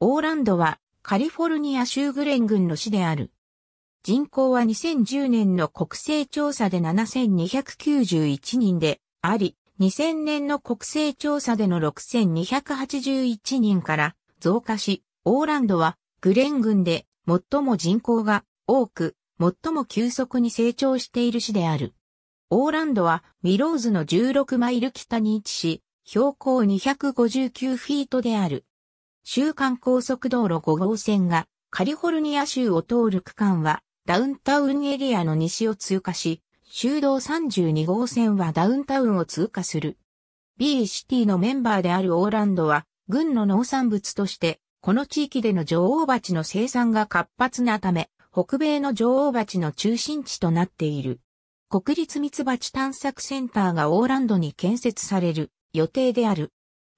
オーランドはカリフォルニア州グレン郡の市である。人口は2010年の国勢調査で7291人であり、2000年の国勢調査での6281人から増加し、オーランドはグレン郡で最も人口が多く、最も急速に成長している市である。オーランドはウィローズの16マイル北に位置し、標高259フィートである。週間高速道路5号線がカリフォルニア州を通る区間はダウンタウンエリアの西を通過し、州道32号線はダウンタウンを通過する。B シティのメンバーであるオーランドは、軍の農産物として、この地域での女王蜂の生産が活発なため、北米の女王蜂の中心地となっている。国立蜜蜂探索センターがオーランドに建設される予定である。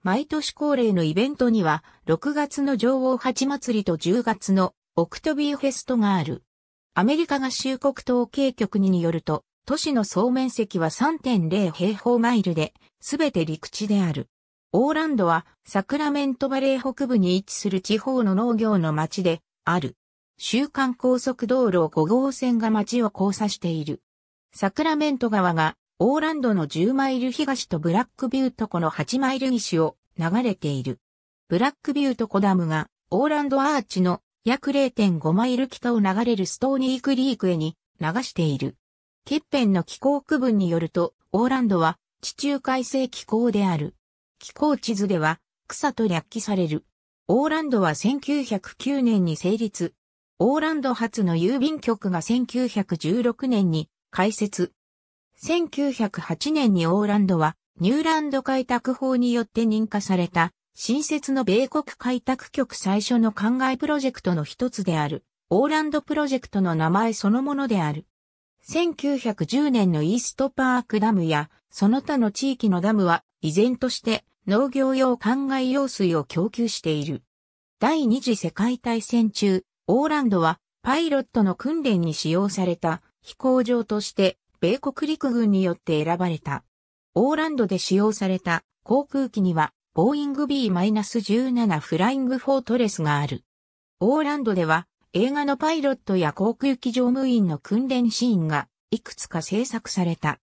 毎年恒例のイベントには、6月の女王蜂祭りと10月のオクトビーフェストがある。アメリカ合衆国統計局によると、都市の総面積は3.0平方マイルで、すべて陸地である。オーランドはサクラメントバレー北部に位置する地方の農業の町である。週間高速道路5号線が町を交差している。サクラメント川がオーランドの10マイル東とブラックビュート湖の8マイル西を流れている。ブラックビュート湖ダムがオーランドアーチの約0.5マイル北を流れるストーニークリークへに流している。欠片の気候区分によると、オーランドは地中海性気候である。気候地図では草と略記される。オーランドは1909年に成立。オーランド発の郵便局が1916年に開設。1908年にオーランドは、ニューランド開拓法によって認可された、新設の米国開拓局最初の灌漑プロジェクトの一つである、オーランドプロジェクトの名前そのものである。1910年のイーストパークダムや、その他の地域のダムは、依然として農業用灌漑用水を供給している。第二次世界大戦中、オーランドはパイロットの訓練に使用された飛行場として米国陸軍によって選ばれた。オーランドで使用された航空機には、ボーイング B-17 フライングフォートレスがある。オーランドでは、映画のパイロットや航空機乗務員の訓練シーンが、いくつか制作された。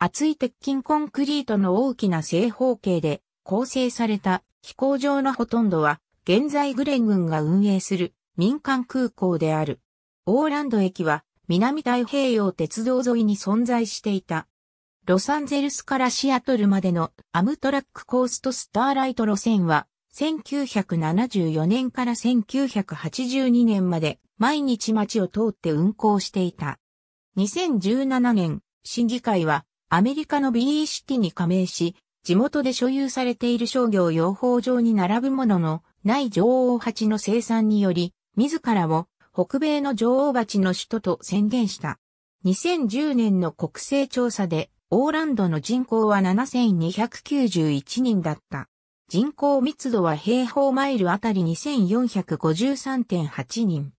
厚い鉄筋コンクリートの大きな正方形で構成された飛行場のほとんどは、現在グレン軍が運営する民間空港である。オーランド駅は南太平洋鉄道沿いに存在していた。ロサンゼルスからシアトルまでのアムトラックコーストスターライト路線は、1974年から1982年まで毎日街を通って運行していた。2017年、審議会はアメリカの BE シティに加盟し、地元で所有されている商業養蜂場に並ぶもののない女王蜂の生産により、自らを北米の女王蜂の首都と宣言した。2010年の国勢調査で、オーランドの人口は7291人だった。人口密度は平方マイルあたり2453.8人。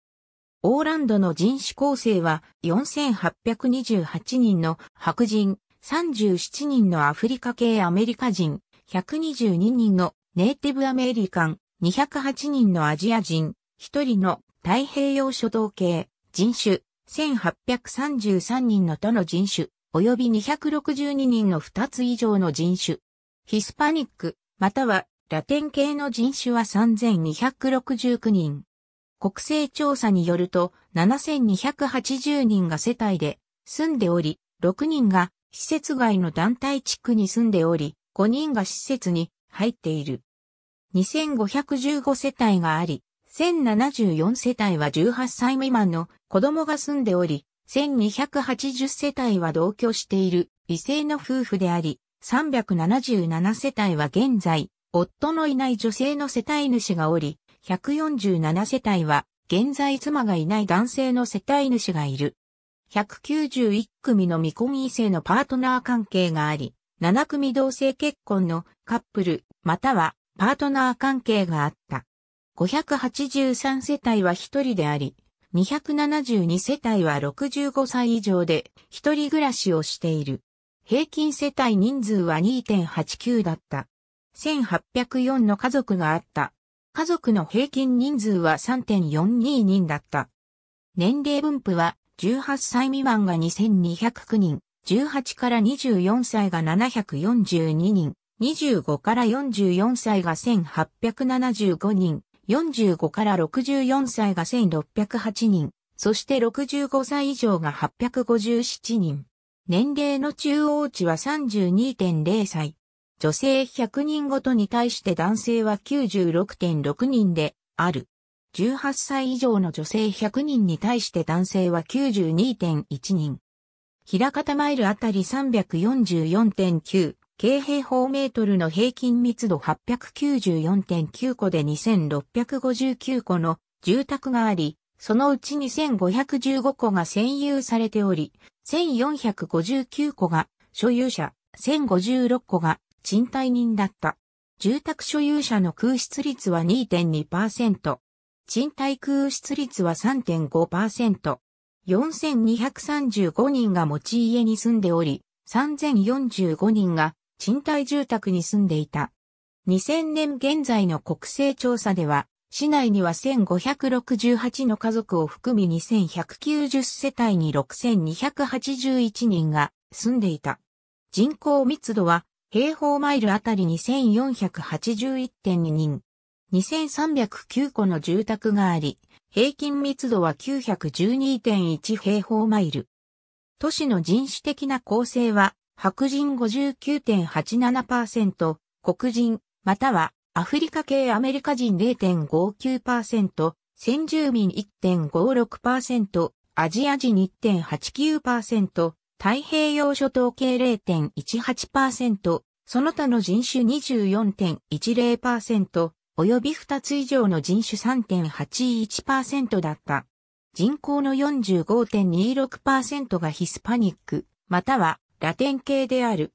オーランドの人種構成は4828人の白人、37人のアフリカ系アメリカ人、122人のネイティブアメリカン、208人のアジア人、1人の太平洋諸島系、人種、1833人の他の人種、及び262人の2つ以上の人種。ヒスパニック、またはラテン系の人種は3269人。国勢調査によると7280人が世帯で住んでおり、6人が施設外の団体地区に住んでおり、5人が施設に入っている。2515世帯があり、1074世帯は18歳未満の子供が住んでおり、1280世帯は同居している異性の夫婦であり、377世帯は現在、夫のいない女性の世帯主がおり、147世帯は現在妻がいない男性の世帯主がいる。191組の未婚異性のパートナー関係があり、7組同性結婚のカップル、またはパートナー関係があった。583世帯は1人であり、272世帯は65歳以上で一人暮らしをしている。平均世帯人数は2.89だった。1804の家族があった。家族の平均人数は3.42人だった。年齢分布は18歳未満が2209人、18から24歳が742人、25から44歳が1875人、45から64歳が1608人、そして65歳以上が857人。年齢の中央値は32.0歳。女性100人ごとに対して男性は96.6人である。18歳以上の女性100人に対して男性は92.1人。平方マイルあたり344.9、京平方メートルの平均密度894.9個で2659個の住宅があり、そのうち2515個が占有されており、1459個が所有者、1056個が賃貸人だった。住宅所有者の空室率は2.2%。賃貸空室率は3.5%。4235人が持ち家に住んでおり、3045人が賃貸住宅に住んでいた。2000年現在の国勢調査では、市内には1568の家族を含み2190世帯に6281人が住んでいた。人口密度は平方マイルあたり2481.2人。2309個の住宅があり、平均密度は912.1平方マイル。都市の人種的な構成は白人59.87%、黒人、またはアフリカ系アメリカ人0.59%、先住民1.56%、アジア人1.89%、太平洋諸島系0.18%、その他の人種24.10%、及び2つ以上の人種3.81%だった。人口の45.26%がヒスパニック、またはラテン系である。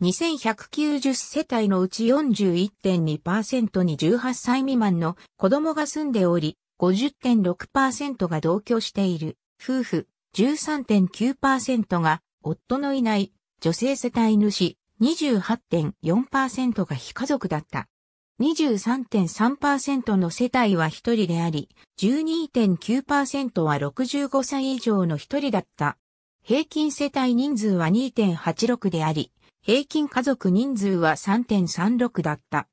2190世帯のうち41.2%に18歳未満の子供が住んでおり、50.6%が同居している夫婦、13.9%が夫のいない女性世帯主、28.4%が非家族だった。23.3%の世帯は一人であり、12.9%は65歳以上の一人だった。平均世帯人数は2.86であり、平均家族人数は3.36だった。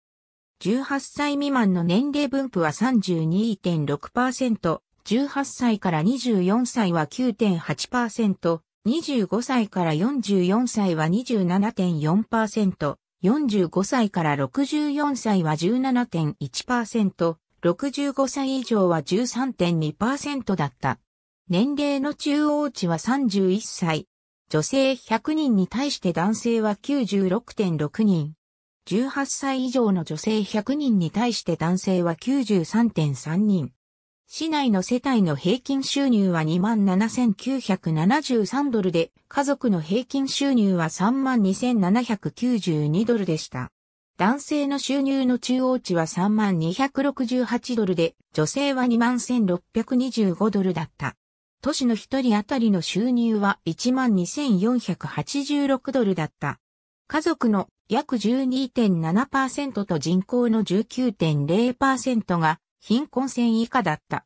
18歳未満の年齢分布は32.6%、18歳から24歳は9.8%、25歳から44歳は27.4%、45歳から64歳は17.1%、65歳以上は13.2%だった。年齢の中央値は31歳。女性100人に対して男性は96.6人。18歳以上の女性100人に対して男性は93.3人。市内の世帯の平均収入は27,973ドルで、家族の平均収入は32,792ドルでした。男性の収入の中央値は3268ドルで、女性は21,625ドルだった。都市の一人当たりの収入は12,486ドルだった。家族の約12.7%と人口の19.0%が貧困線以下だった。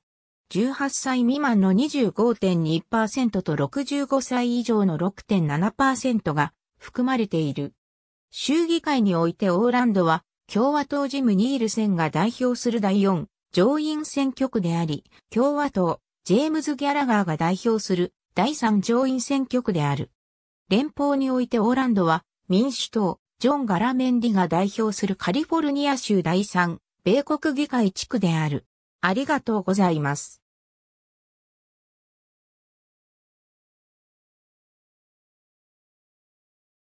18歳未満の25.2%と65歳以上の6.7%が含まれている。州議会においてオーランドは共和党ジム・ニールセンが代表する第4上院選挙区であり、共和党ジェームズ・ギャラガーが代表する第3上院選挙区である。連邦においてオーランドは民主党、ジョン・ガラメンディが代表するカリフォルニア州第3、米国議会地区である。ありがとうございます。